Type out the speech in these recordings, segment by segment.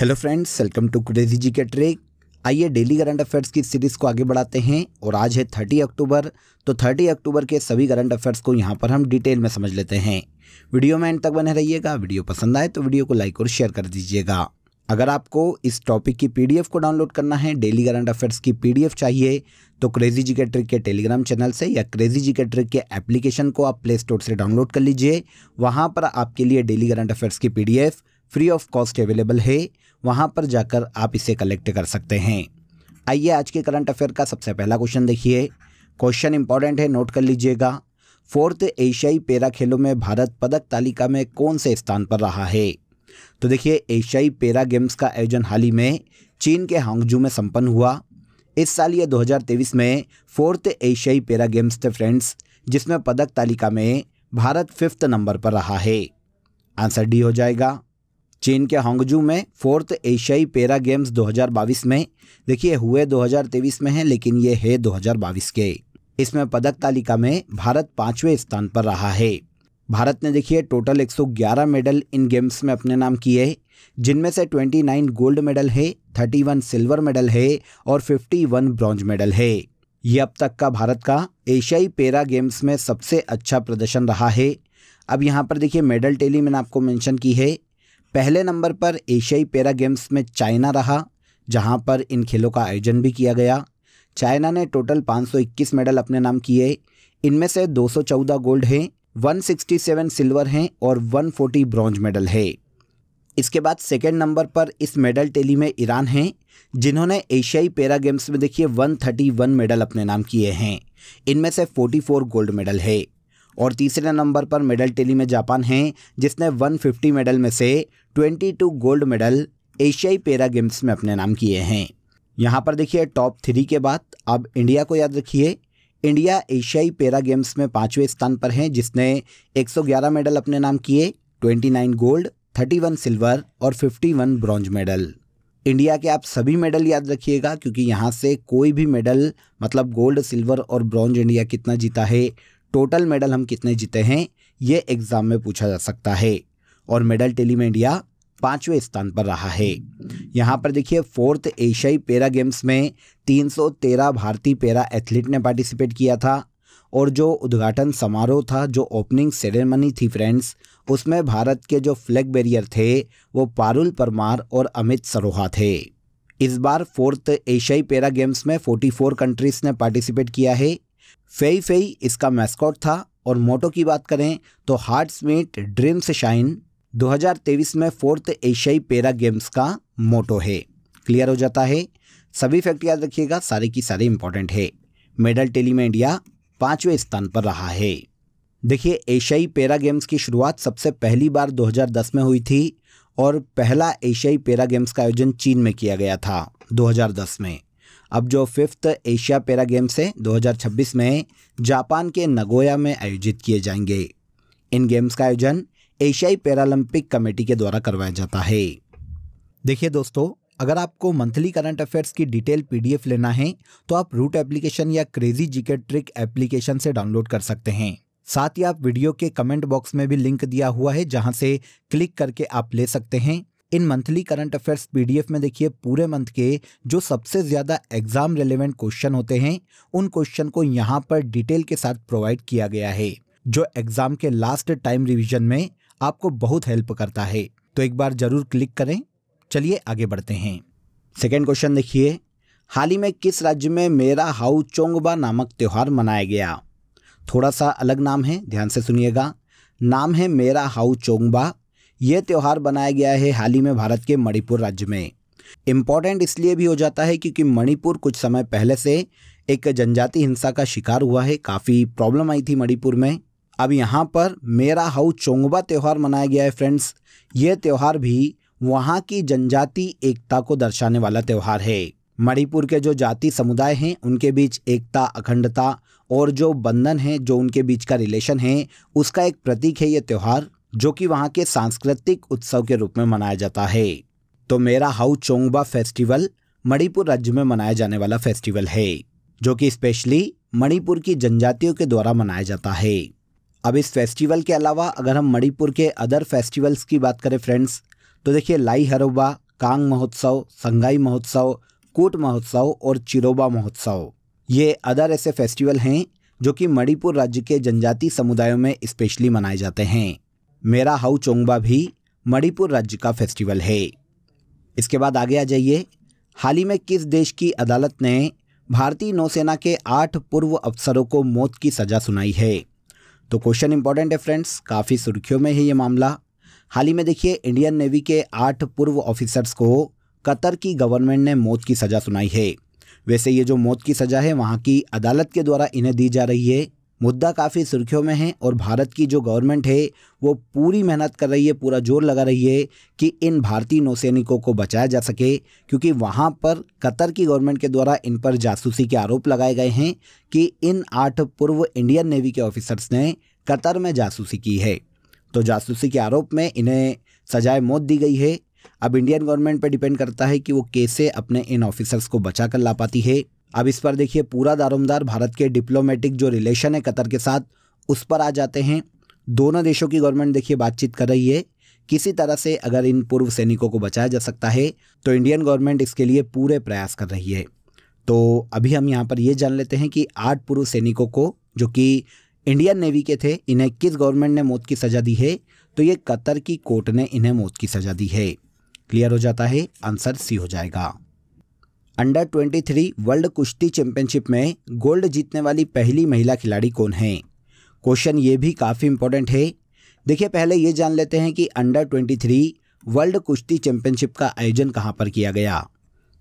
hello friends welcome to crazy G K trick आइए daily current affairs की series को आगे बढ़ाते हैं और आज है थर्टी अक्टूबर तो थर्टी अक्टूबर के सभी करंट अफेयर्स को यहाँ पर हम डिटेल में समझ लेते हैं वीडियो में एंड तक बने रहिएगा वीडियो पसंद आए तो वीडियो को लाइक और शेयर कर दीजिएगा अगर आपको इस टॉपिक की पी को डाउनलोड करना है डेली करंट अफेयर्स की पी चाहिए तो क्रेजी जी के ट्रिक के टेलीग्राम चैनल से या क्रेजी जी के ट्रिक के एप्लीकेशन को आप प्ले स्टोर से डाउनलोड कर लीजिए वहाँ पर आपके लिए डेली करंट अफेयर्स की P free of cost available है वहाँ पर जाकर आप इसे कलेक्ट कर सकते हैं आइए आज के करंट अफेयर का सबसे पहला क्वेश्चन देखिए क्वेश्चन इंपॉर्टेंट है नोट कर लीजिएगा फोर्थ एशियाई पैरा खेलों में भारत पदक तालिका में कौन से स्थान पर रहा है तो देखिए एशियाई पैरा गेम्स का आयोजन हाल ही में चीन के हांगजू में संपन्न हुआ इस साल ये 2023 में फोर्थ एशियाई पैरा गेम्स थे फ्रेंड्स जिसमें पदक तालिका में भारत फिफ्थ नंबर पर रहा है आंसर डी हो जाएगा चीन के हांगजू में फोर्थ एशियाई पैरा गेम्स 2022 में देखिए हुए 2023 में है लेकिन ये है 2022 के इसमें पदक तालिका में भारत पांचवें स्थान पर रहा है भारत ने देखिए टोटल 111 मेडल इन गेम्स में अपने नाम किए जिनमें से 29 गोल्ड मेडल है 31 सिल्वर मेडल है और 51 ब्रॉन्ज मेडल है ये अब तक का भारत का एशियाई पैरा गेम्स में सबसे अच्छा प्रदर्शन रहा है अब यहाँ पर देखिए मेडल टेली मैंने आपको मेंशन की है पहले नंबर पर एशियाई पैरा गेम्स में चाइना रहा जहां पर इन खेलों का आयोजन भी किया गया चाइना ने टोटल 521 मेडल अपने नाम किए इनमें से 214 गोल्ड हैं 167 सिल्वर हैं और 140 ब्रॉन्ज मेडल है इसके बाद सेकेंड नंबर पर इस मेडल टेली में ईरान हैं जिन्होंने एशियाई पैरा गेम्स में देखिए 131 मेडल अपने नाम किए हैं इनमें से 44 गोल्ड मेडल है और तीसरे नंबर पर मेडल टेली में जापान है जिसने 150 मेडल में से 22 गोल्ड मेडल एशियाई पैरा गेम्स में अपने नाम किए हैं यहाँ पर देखिए टॉप थ्री के बाद अब इंडिया को याद रखिए इंडिया एशियाई पैरा गेम्स में पाँचवें स्थान पर हैं जिसने 111 मेडल अपने नाम किए 29 गोल्ड 31 सिल्वर और 51 ब्रॉन्ज मेडल इंडिया के आप सभी मेडल याद रखिएगा क्योंकि यहाँ से कोई भी मेडल मतलब गोल्ड सिल्वर और ब्रॉन्ज इंडिया कितना जीता है टोटल मेडल हम कितने जीते हैं ये एग्जाम में पूछा जा सकता है और मेडल टेली में इंडिया पाँचवें स्थान पर रहा है यहाँ पर देखिए फोर्थ एशियाई पैरा गेम्स में 313 भारतीय पैरा एथलीट ने पार्टिसिपेट किया था और जो उद्घाटन समारोह था जो ओपनिंग सेरेमनी थी फ्रेंड्स उसमें भारत के जो फ्लैग बैरियर थे वो पारुल परमार और अमित सरोहा थे इस बार फोर्थ एशियाई पैरा गेम्स में 44 कंट्रीज ने पार्टिसिपेट किया है फेई फेई इसका मैस्कॉट था और मोटो की बात करें तो हार्ट्स मीट ड्रीम्स शाइन 2023 में फोर्थ एशियाई पैरा गेम्स का मोटो है क्लियर हो जाता है सभी फैक्ट याद रखिएगा सारे की सारे इंपॉर्टेंट है मेडल टेली में इंडिया पांचवें स्थान पर रहा है देखिए एशियाई पैरा गेम्स की शुरुआत सबसे पहली बार 2010 में हुई थी और पहला एशियाई पैरा गेम्स का आयोजन चीन में किया गया था 2010 में अब जो फिफ्थ एशिया पैरा गेम्स हैं 2026 में जापान के नगोया में आयोजित किए जाएंगे इन गेम्स का आयोजन एशियाई पैरालंपिक कमेटी के द्वारा करवाया जाता है देखिए दोस्तों अगर आपको मंथली करंट अफेयर्स की डिटेल पीडीएफ लेना है तो आप रूट एप्लीकेशन या क्रेजी जीके ट्रिक एप्लीकेशन से डाउनलोड कर सकते हैं साथ ही आप वीडियो के कमेंट बॉक्स में भी लिंक दिया हुआ है जहां से क्लिक करके आप ले सकते हैं इन मंथली करंट अफेयर्स पीडीएफ में देखिए पूरे मंथ के जो सबसे ज़्यादा एग्जाम रिलेवेंट क्वेश्चन होते हैं उन क्वेश्चन को यहाँ पर डिटेल के साथ प्रोवाइड किया गया है जो एग्जाम के लास्ट टाइम रिविजन में आपको बहुत हेल्प करता है तो एक बार जरूर क्लिक करें चलिए आगे बढ़ते हैं सेकेंड क्वेश्चन देखिए हाल ही में किस राज्य में मेरा हाउ चोंगबा नामक त्यौहार मनाया गया थोड़ा सा अलग नाम है ध्यान से सुनिएगा नाम है मेरा हाउ चोंगबा यह त्यौहार बनाया गया है हाल ही में भारत के मणिपुर राज्य में इम्पॉर्टेंट इसलिए भी हो जाता है क्योंकि मणिपुर कुछ समय पहले से एक जनजाति हिंसा का शिकार हुआ है काफ़ी प्रॉब्लम आई थी मणिपुर में अब यहाँ पर मेरा हाउ चोंगबा त्यौहार मनाया गया है फ्रेंड्स ये त्यौहार भी वहाँ की जनजाति एकता को दर्शाने वाला त्यौहार है मणिपुर के जो जाति समुदाय हैं उनके बीच एकता अखंडता और जो बंधन है जो उनके बीच का रिलेशन है उसका एक प्रतीक है ये त्यौहार जो कि वहाँ के सांस्कृतिक उत्सव के रूप में मनाया जाता है तो मेरा हाउ चोंगबा फेस्टिवल मणिपुर राज्य में मनाया जाने वाला फेस्टिवल है जो कि स्पेशली मणिपुर की जनजातियों के द्वारा मनाया जाता है अब इस फेस्टिवल के अलावा अगर हम मणिपुर के अदर फेस्टिवल्स की बात करें फ्रेंड्स तो देखिए लाई हरोबा कांग महोत्सव संगाई महोत्सव कूट महोत्सव और चिरोबा महोत्सव ये अदर ऐसे फेस्टिवल हैं जो कि मणिपुर राज्य के जनजाति समुदायों में स्पेशली मनाए जाते हैं मेरा हाउ चोंगबा भी मणिपुर राज्य का फेस्टिवल है इसके बाद आगे आ जाइए हाल ही में किस देश की अदालत ने भारतीय नौसेना के आठ पूर्व अफसरों को मौत की सजा सुनाई है तो क्वेश्चन इंपॉर्टेंट है फ्रेंड्स काफ़ी सुर्खियों में है ये मामला हाल ही में देखिए इंडियन नेवी के आठ पूर्व ऑफिसर्स को कतर की गवर्नमेंट ने मौत की सज़ा सुनाई है वैसे ये जो मौत की सज़ा है वहाँ की अदालत के द्वारा इन्हें दी जा रही है मुद्दा काफ़ी सुर्खियों में है और भारत की जो गवर्नमेंट है वो पूरी मेहनत कर रही है पूरा जोर लगा रही है कि इन भारतीय नौसैनिकों को बचाया जा सके क्योंकि वहाँ पर कतर की गवर्नमेंट के द्वारा इन पर जासूसी के आरोप लगाए गए हैं कि इन आठ पूर्व इंडियन नेवी के ऑफिसर्स ने कतर में जासूसी की है तो जासूसी के आरोप में इन्हें सजाए मौत दी गई है अब इंडियन गवर्नमेंट पर डिपेंड करता है कि वो कैसे अपने इन ऑफिसर्स को बचा कर ला पाती है अब इस पर देखिए पूरा दारोमदार भारत के डिप्लोमेटिक जो रिलेशन है कतर के साथ उस पर आ जाते हैं दोनों देशों की गवर्नमेंट देखिए बातचीत कर रही है किसी तरह से अगर इन पूर्व सैनिकों को बचाया जा सकता है तो इंडियन गवर्नमेंट इसके लिए पूरे प्रयास कर रही है तो अभी हम यहाँ पर ये जान लेते हैं कि आठ पूर्व सैनिकों को जो कि इंडियन नेवी के थे इन्हें किस गवर्नमेंट ने मौत की सज़ा दी है तो ये कतर की कोर्ट ने इन्हें मौत की सज़ा दी है क्लियर हो जाता है आंसर सी हो जाएगा अंडर 23 वर्ल्ड कुश्ती चैंपियनशिप में गोल्ड जीतने वाली पहली महिला खिलाड़ी कौन है क्वेश्चन ये भी काफ़ी इंपॉर्टेंट है देखिए पहले ये जान लेते हैं कि अंडर 23 वर्ल्ड कुश्ती चैंपियनशिप का आयोजन कहाँ पर किया गया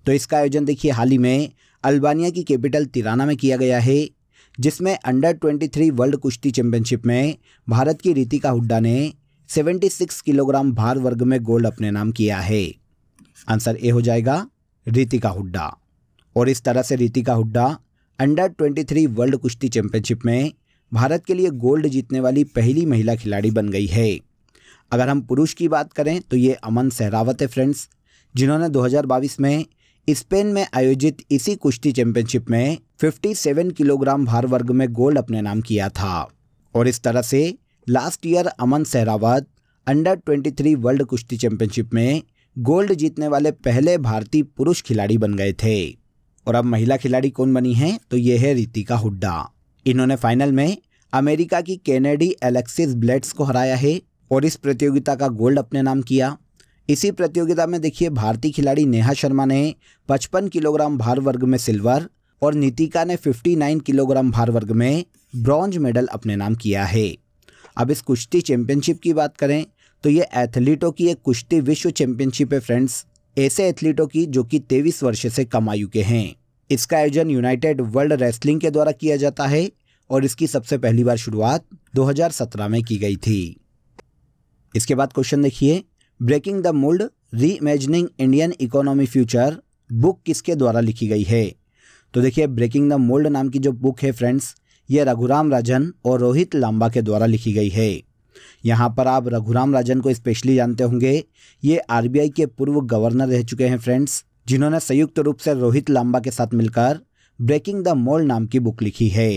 तो इसका आयोजन देखिए हाल ही में अल्बानिया की कैपिटल तिराना में किया गया है जिसमें अंडर 23 वर्ल्ड कुश्ती चैंपियनशिप में भारत की रितिका हुड्डा ने 76 किलोग्राम भार वर्ग में गोल्ड अपने नाम किया है आंसर ए हो जाएगा रितिका हुड्डा और इस तरह से रितिका हुड्डा अंडर 23 वर्ल्ड कुश्ती चैंपियनशिप में भारत के लिए गोल्ड जीतने वाली पहली महिला खिलाड़ी बन गई है अगर हम पुरुष की बात करें तो ये अमन सहरावत है फ्रेंड्स जिन्होंने दो में स्पेन में आयोजित इसी कुश्ती चैंपियनशिप में 57 किलोग्राम भार वर्ग में गोल्ड अपने नाम किया था और इस तरह से last year Aman Sehrawat under 23 world कुश्ती चैंपियनशिप में गोल्ड जीतने वाले पहले भारतीय पुरुष खिलाड़ी बन गए थे और अब महिला खिलाड़ी कौन बनी है तो ये है रितिका हुड्डा इन्होंने फाइनल में अमेरिका की कैनेडी एलेक्सिस ब्लेड्स को हराया है और इस प्रतियोगिता का गोल्ड अपने नाम किया इसी प्रतियोगिता में देखिए भारतीय खिलाड़ी नेहा शर्मा ने 55 किलोग्राम भार वर्ग में सिल्वर और नीतिका ने 59 किलोग्राम भार वर्ग में ब्रॉन्ज मेडल अपने नाम किया है अब इस कुश्ती चैंपियनशिप की बात करें तो ये एथलीटों की एक कुश्ती विश्व चैंपियनशिप है फ्रेंड्स ऐसे एथलीटों की जो कि तेईस वर्ष से कम आयु के हैं इसका आयोजन यूनाइटेड वर्ल्ड रेसलिंग के द्वारा किया जाता है और इसकी सबसे पहली बार शुरुआत 2017 में की गई थी इसके बाद क्वेश्चन देखिए breaking the mould reimagining Indian economy future book किसके द्वारा लिखी गई है तो देखिए ब्रेकिंग द मोल्ड नाम की जो बुक है फ्रेंड्स ये रघुराम राजन और रोहित लांबा के द्वारा लिखी गई है यहाँ पर आप रघुराम राजन को स्पेशली जानते होंगे ये आरबीआई के पूर्व गवर्नर रह चुके हैं फ्रेंड्स जिन्होंने संयुक्त रूप से रोहित लांबा के साथ मिलकर ब्रेकिंग द मोल नाम की बुक लिखी है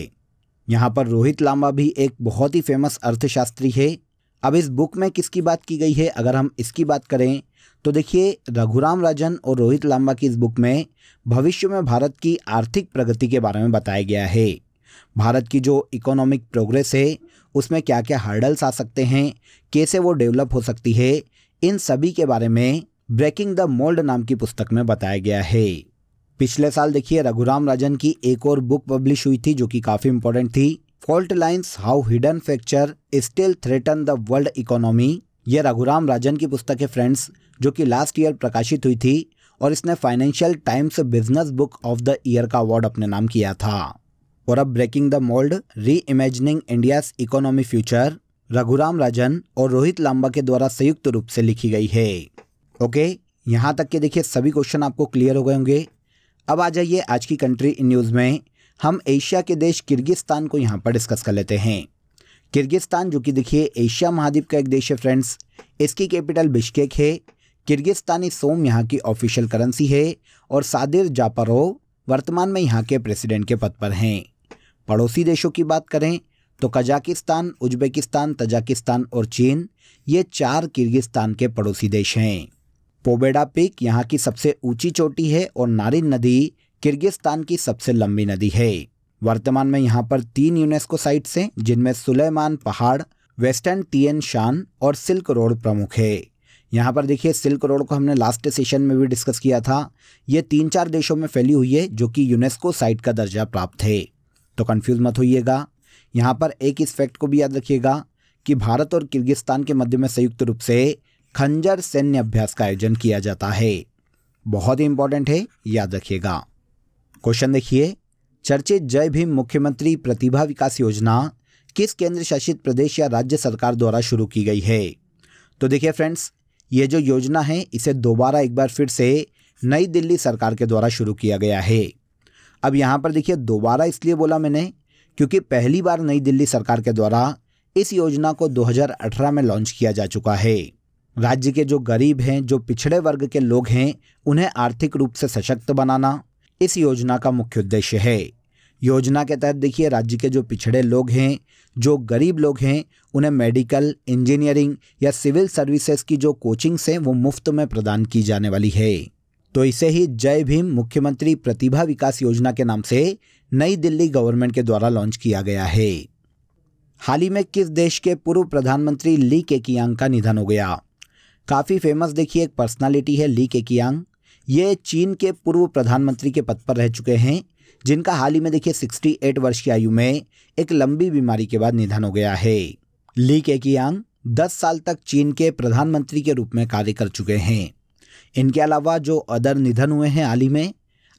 यहाँ पर रोहित लांबा भी एक बहुत ही फेमस अर्थशास्त्री है अब इस बुक में किसकी बात की गई है अगर हम इसकी बात करें तो देखिए रघुराम राजन और रोहित लांबा की इस बुक में भविष्य में भारत की आर्थिक प्रगति के बारे में बताया गया है भारत की जो इकोनॉमिक प्रोग्रेस है उसमें क्या क्या हर्डल्स आ सकते हैं कैसे वो डेवलप हो सकती है इन सभी के बारे में ब्रेकिंग द मोल्ड नाम की पुस्तक में बताया गया है पिछले साल देखिए रघुराम राजन की एक और बुक पब्लिश हुई थी जो कि काफ़ी इंपॉर्टेंट थी fault lines how hidden fracture still threaten the world economy यह रघुराम राजन की पुस्तक है फ्रेंड्स जो कि लास्ट ईयर प्रकाशित हुई थी और इसने Financial Times business book of the year का अवार्ड अपने नाम किया था a breaking the mould reimagining India's economy future Raghuram Rajan और रोहित लांबा के द्वारा संयुक्त रूप से लिखी गई है ओके यहाँ तक के देखिए सभी क्वेश्चन आपको क्लियर हो गए होंगे अब आ जाइए आज की कंट्री इन न्यूज़ में हम एशिया के देश किर्गिस्तान को यहाँ पर डिस्कस कर लेते हैं किर्गिस्तान जो कि देखिए एशिया महाद्वीप का एक देश है फ्रेंड्स इसकी कैपिटल बिश्केक है किर्गिस्तानी सोम यहाँ की ऑफिशियल करेंसी है और सादिर जापारो वर्तमान में यहाँ के प्रेसिडेंट के पद पर हैं पड़ोसी देशों की बात करें तो कजाकिस्तान उज्बेकिस्तान तजाकिस्तान और चीन ये चार किर्गिस्तान के पड़ोसी देश हैं पोबेडा पिक यहाँ की सबसे ऊंची चोटी है और नारिन नदी किर्गिस्तान की सबसे लंबी नदी है वर्तमान में यहाँ पर तीन यूनेस्को साइट्स हैं जिनमें सुलेमान पहाड़ वेस्टर्न टीएन शान और सिल्क रोड प्रमुख है यहाँ पर देखिए सिल्क रोड को हमने लास्ट सेशन में भी डिस्कस किया था ये तीन चार देशों में फैली हुई है जो कि यूनेस्को साइट का दर्जा प्राप्त है तो कन्फ्यूज़ मत होइएगा यहाँ पर एक इस फैक्ट को भी याद रखिएगा कि भारत और किर्गिस्तान के मध्य में संयुक्त रूप से खंजर सैन्य अभ्यास का आयोजन किया जाता है बहुत ही इंपॉर्टेंट है याद रखिएगा क्वेश्चन देखिए चर्चित जय भीम मुख्यमंत्री प्रतिभा विकास योजना किस केंद्र शासित प्रदेश या राज्य सरकार द्वारा शुरू की गई है तो देखिए फ्रेंड्स ये जो योजना है इसे दोबारा एक बार फिर से नई दिल्ली सरकार के द्वारा शुरू किया गया है अब यहाँ पर देखिए दोबारा इसलिए बोला मैंने क्योंकि पहली बार नई दिल्ली सरकार के द्वारा इस योजना को 2018 में लॉन्च किया जा चुका है राज्य के जो गरीब हैं जो पिछड़े वर्ग के लोग हैं उन्हें आर्थिक रूप से सशक्त बनाना इस योजना का मुख्य उद्देश्य है योजना के तहत देखिए राज्य के जो पिछड़े लोग हैं जो गरीब लोग हैं उन्हें मेडिकल इंजीनियरिंग या सिविल सर्विसेज की जो कोचिंग्स हैं वो मुफ्त में प्रदान की जाने वाली है तो इसे ही जय भीम मुख्यमंत्री प्रतिभा विकास योजना के नाम से नई दिल्ली गवर्नमेंट के द्वारा लॉन्च किया गया है हाल ही में किस देश के पूर्व प्रधानमंत्री ली केकियांग का निधन हो गया काफ़ी फेमस देखिए एक पर्सनालिटी है ली केकियांग ये चीन के पूर्व प्रधानमंत्री के पद पर रह चुके हैं जिनका हाल ही में देखिए 68 वर्ष की आयु में एक लंबी बीमारी के बाद निधन हो गया है ली केकियांग 10 साल तक चीन के प्रधानमंत्री के रूप में कार्य कर चुके हैं इनके अलावा जो अदर निधन हुए हैं हाल ही में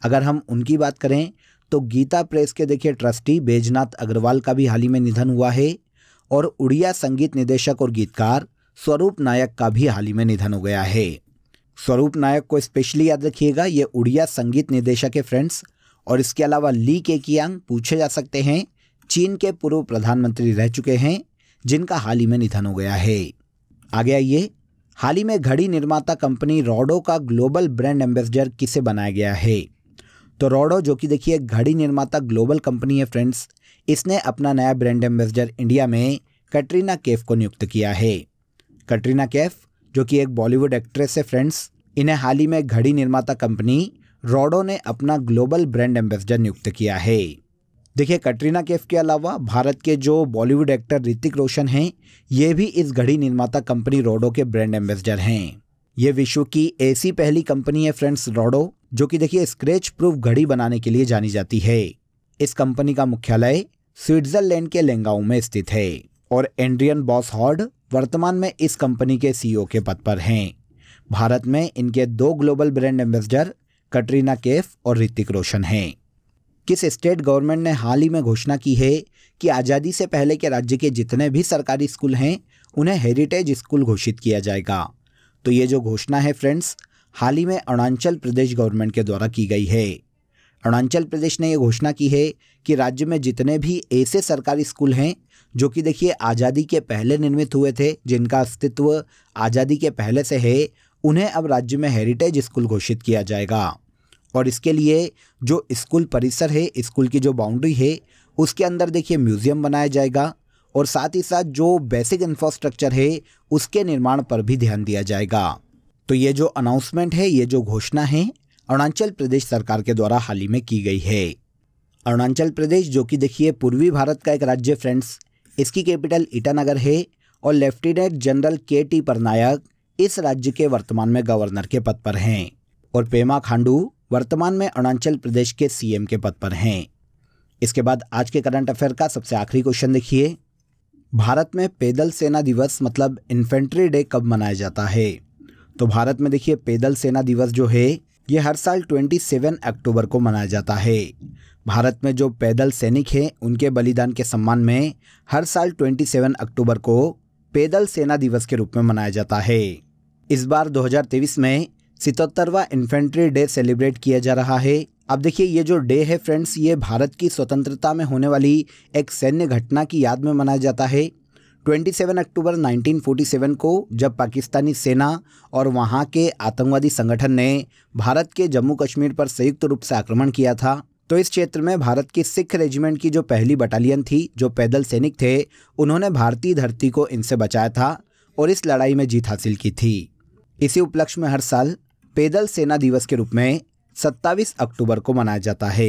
अगर हम उनकी बात करें तो गीता प्रेस के देखिए ट्रस्टी बैजनाथ अग्रवाल का भी हाल ही में निधन हुआ है और उड़िया संगीत निदेशक और गीतकार स्वरूप नायक का भी हाल ही में निधन हो गया है स्वरूप नायक को स्पेशली याद रखिएगा ये उड़िया संगीत निदेशक है फ्रेंड्स और इसके अलावा ली के कियांग पूछे जा सकते हैं चीन के पूर्व प्रधानमंत्री रह चुके हैं जिनका हाल ही में निधन हो गया है आगे आइए हाल ही में घड़ी निर्माता कंपनी रोडो का ग्लोबल ब्रांड एम्बेसडर किसे बनाया गया है तो रोडो जो कि देखिए घड़ी निर्माता ग्लोबल कंपनी है फ्रेंड्स इसने अपना नया ब्रांड एम्बेसडर इंडिया में कटरीना कैफ को नियुक्त किया है कटरीना कैफ जो कि एक बॉलीवुड एक्ट्रेस है फ्रेंड्स इन्हें हाल ही में घड़ी निर्माता कंपनी रोडो ने अपना ग्लोबल ब्रांड एम्बेसडर नियुक्त किया है देखिए कटरीना कैफ के अलावा भारत के जो बॉलीवुड एक्टर ऋतिक रोशन हैं ये भी इस घड़ी निर्माता कंपनी रोडो के ब्रांड एम्बेसडर हैं ये विश्व की ऐसी पहली कंपनी है फ्रेंड्स रोडो जो कि देखिए स्क्रेच प्रूफ घड़ी बनाने के लिए जानी जाती है इस कंपनी का मुख्यालय स्विट्जरलैंड के लेंगाओ में स्थित है और एंड्रियन बॉस हॉर्ड वर्तमान में इस कंपनी के सीईओ के पद पर हैं भारत में इनके दो global brand ambassador Katrina Kaif और ऋतिक रोशन हैं किस स्टेट गवर्नमेंट ने हाल ही में घोषणा की है कि आज़ादी से पहले के राज्य के जितने भी सरकारी स्कूल हैं उन्हें हेरिटेज स्कूल घोषित किया जाएगा तो ये जो घोषणा है फ्रेंड्स हाल ही में अरुणाचल प्रदेश गवर्नमेंट के द्वारा की गई है अरुणाचल प्रदेश ने यह घोषणा की है कि राज्य में जितने भी ऐसे सरकारी स्कूल हैं जो कि देखिए आज़ादी के पहले निर्मित हुए थे जिनका अस्तित्व आज़ादी के पहले से है उन्हें अब राज्य में हेरिटेज स्कूल घोषित किया जाएगा और इसके लिए जो स्कूल परिसर है स्कूल की जो बाउंड्री है उसके अंदर देखिए म्यूज़ियम बनाया जाएगा और साथ ही साथ जो बेसिक इंफ्रास्ट्रक्चर है उसके निर्माण पर भी ध्यान दिया जाएगा तो ये जो अनाउंसमेंट है ये जो घोषणा है अरुणाचल प्रदेश सरकार के द्वारा हाल ही में की गई है अरुणाचल प्रदेश जो कि देखिए पूर्वी भारत का एक राज्य फ्रेंड्स इसकी कैपिटल ईटानगर है और lieutenant general K T Parnaik इस राज्य के वर्तमान में गवर्नर के पद पर हैं और पेमा खांडू वर्तमान में अरुणाचल प्रदेश के सीएम के पद पर हैं इसके बाद आज के करंट अफेयर का सबसे आखिरी क्वेश्चन देखिए भारत में पैदल सेना दिवस मतलब इन्फेंट्री डे कब मनाया जाता है तो भारत में देखिए पैदल सेना दिवस जो है ये हर साल 27 अक्टूबर को मनाया जाता है भारत में जो पैदल सैनिक हैं उनके बलिदान के सम्मान में हर साल 27 अक्टूबर को पैदल सेना दिवस के रूप में मनाया जाता है इस बार 2023 में सितहत्तरवा इन्फेंट्री डे सेलिब्रेट किया जा रहा है अब देखिए ये जो डे है फ्रेंड्स ये भारत की स्वतंत्रता में होने वाली एक सैन्य घटना की याद में मनाया जाता है 27 अक्टूबर 1947 को जब पाकिस्तानी सेना और वहाँ के आतंकवादी संगठन ने भारत के जम्मू कश्मीर पर संयुक्त रूप से आक्रमण किया था तो इस क्षेत्र में भारत की सिख रेजिमेंट की जो पहली बटालियन थी जो पैदल सैनिक थे उन्होंने भारतीय धरती को इनसे बचाया था और इस लड़ाई में जीत हासिल की थी इसी उपलक्ष्य में हर साल पैदल सेना दिवस के रूप में 27 अक्टूबर को मनाया जाता है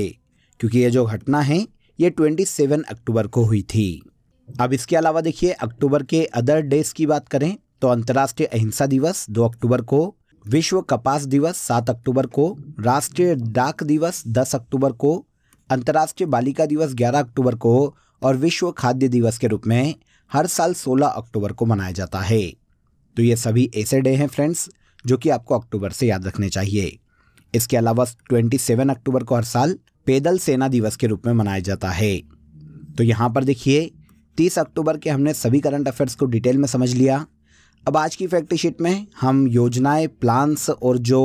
क्योंकि ये जो घटना है ये 27 अक्टूबर को हुई थी अब इसके अलावा देखिए अक्टूबर के अदर डेज की बात करें तो अंतर्राष्ट्रीय अहिंसा दिवस 2 अक्टूबर को विश्व कपास दिवस 7 अक्टूबर को राष्ट्रीय डाक दिवस 10 अक्टूबर को अंतर्राष्ट्रीय बालिका दिवस 11 अक्टूबर को और विश्व खाद्य दिवस के रूप में हर साल 16 अक्टूबर को मनाया जाता है तो ये सभी ऐसे डे हैं फ्रेंड्स जो कि आपको अक्टूबर से याद रखने चाहिए इसके अलावा 27 अक्टूबर को हर साल पैदल सेना दिवस के रूप में मनाया जाता है तो यहाँ पर देखिए 30 अक्टूबर के हमने सभी करंट अफेयर्स को डिटेल में समझ लिया अब आज की फैक्ट शीट में हम योजनाएं प्लान्स और जो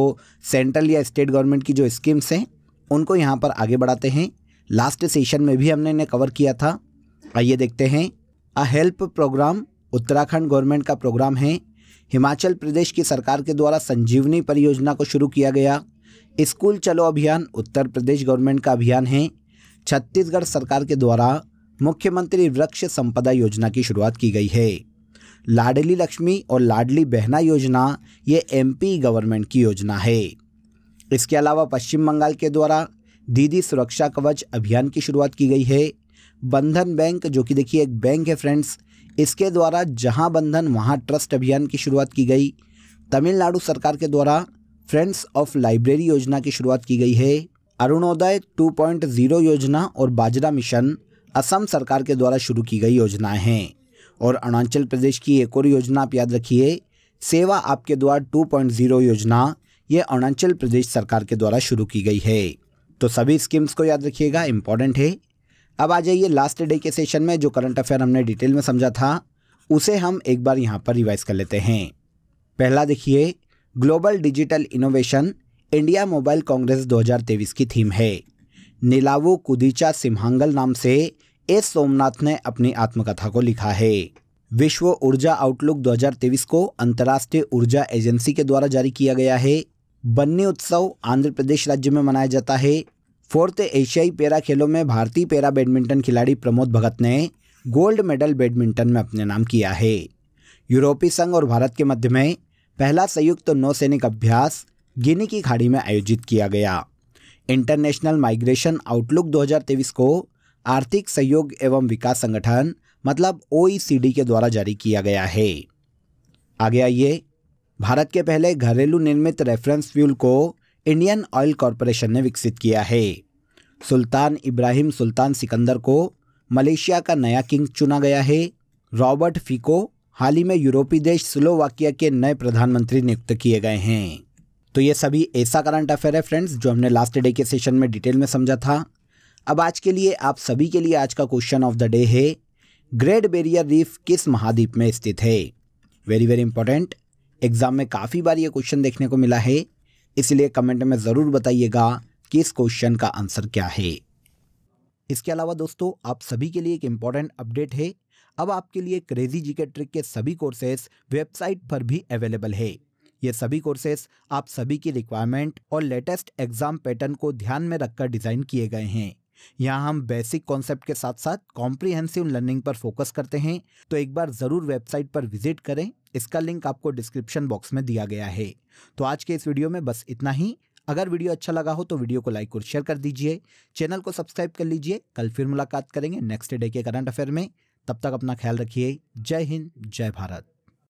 सेंट्रल या स्टेट गवर्नमेंट की जो स्कीम्स हैं उनको यहाँ पर आगे बढ़ाते हैं लास्ट सेशन में भी हमने इन्हें कवर किया था आइए देखते हैं a help programme Uttarakhand government का प्रोग्राम है हिमाचल प्रदेश की सरकार के द्वारा संजीवनी परियोजना को शुरू किया गया स्कूल चलो अभियान उत्तर प्रदेश गवर्नमेंट का अभियान है छत्तीसगढ़ सरकार के द्वारा मुख्यमंत्री वृक्ष संपदा योजना की शुरुआत की गई है लाडली लक्ष्मी और लाडली बहना योजना ये एमपी गवर्नमेंट की योजना है इसके अलावा पश्चिम बंगाल के द्वारा दीदी सुरक्षा कवच अभियान की शुरुआत की गई है बंधन बैंक जो कि देखिए एक बैंक है फ्रेंड्स इसके द्वारा जहां बंधन वहां ट्रस्ट अभियान की शुरुआत की गई तमिलनाडु सरकार के द्वारा फ्रेंड्स ऑफ लाइब्रेरी योजना की शुरुआत की गई है अरुणोदय 2.0 योजना और बाजरा मिशन असम सरकार के द्वारा शुरू की गई योजनाएं हैं और अरुणाचल प्रदेश की एक और योजना आप याद रखिए सेवा आपके द्वार 2.0 योजना ये अरुणाचल प्रदेश सरकार के द्वारा शुरू की गई है तो सभी स्कीम्स को याद रखिएगा इंपॉर्टेंट है अब आ जाइए लास्ट डे के सेशन में जो करंट अफेयर हमने डिटेल में समझा था उसे हम एक बार यहाँ पर रिवाइज कर लेते हैं पहला देखिए global digital innovation India mobile congress 2023 की थीम है नीलावो कुदीचा सिमहांगल नाम से एस सोमनाथ ने अपनी आत्मकथा को लिखा है विश्व ऊर्जा आउटलुक 2023 को अंतर्राष्ट्रीय ऊर्जा एजेंसी के द्वारा जारी किया गया है बन्नी उत्सव आंध्र प्रदेश राज्य में मनाया जाता है फोर्थ एशियाई पैरा खेलों में भारतीय पैरा बैडमिंटन खिलाड़ी प्रमोद भगत ने गोल्ड मेडल बैडमिंटन में अपने नाम किया है यूरोपीय संघ और भारत के मध्य में पहला संयुक्त तो नौसैनिक अभ्यास गिनी की खाड़ी में आयोजित किया गया इंटरनेशनल माइग्रेशन आउटलुक 2023 को आर्थिक सहयोग एवं विकास संगठन मतलब ओ के द्वारा जारी किया गया है आगे आइए भारत के पहले घरेलू निर्मित रेफरेंस फ्यूल को इंडियन ऑयल कॉरपोरेशन ने विकसित किया है सुल्तान इब्राहिम सुल्तान सिकंदर को मलेशिया का नया किंग चुना गया है रॉबर्ट फिको हाल ही में यूरोपीय देश स्लोवाकिया के नए प्रधानमंत्री नियुक्त किए गए हैं तो ये सभी ऐसा करंट अफेयर है फ्रेंड्स जो हमने लास्ट डे के सेशन में डिटेल में समझा था अब आज के लिए आप सभी के लिए आज का क्वेश्चन ऑफ द डे है ग्रेट बेरियर रीफ किस महाद्वीप में स्थित है वेरी वेरी इंपॉर्टेंट एग्जाम में काफ़ी बार ये क्वेश्चन देखने को मिला है इसलिए कमेंट में ज़रूर बताइएगा कि इस क्वेश्चन का आंसर क्या है इसके अलावा दोस्तों आप सभी के लिए एक इम्पॉर्टेंट अपडेट है अब आपके लिए क्रेजी जीके ट्रिक के सभी कोर्सेस वेबसाइट पर भी अवेलेबल है ये सभी कोर्सेस आप सभी की रिक्वायरमेंट और लेटेस्ट एग्जाम पैटर्न को ध्यान में रखकर डिज़ाइन किए गए हैं यहाँ हम बेसिक कॉन्सेप्ट के साथ साथ कॉम्प्रिहेंसिव लर्निंग पर फोकस करते हैं तो एक बार ज़रूर वेबसाइट पर विजिट करें इसका लिंक आपको डिस्क्रिप्शन बॉक्स में दिया गया है तो आज के इस वीडियो में बस इतना ही अगर वीडियो अच्छा लगा हो तो वीडियो को लाइक और शेयर कर दीजिए चैनल को सब्सक्राइब कर लीजिए कल फिर मुलाकात करेंगे नेक्स्ट डे के करंट अफेयर में तब तक अपना ख्याल रखिए जय हिंद जय भारत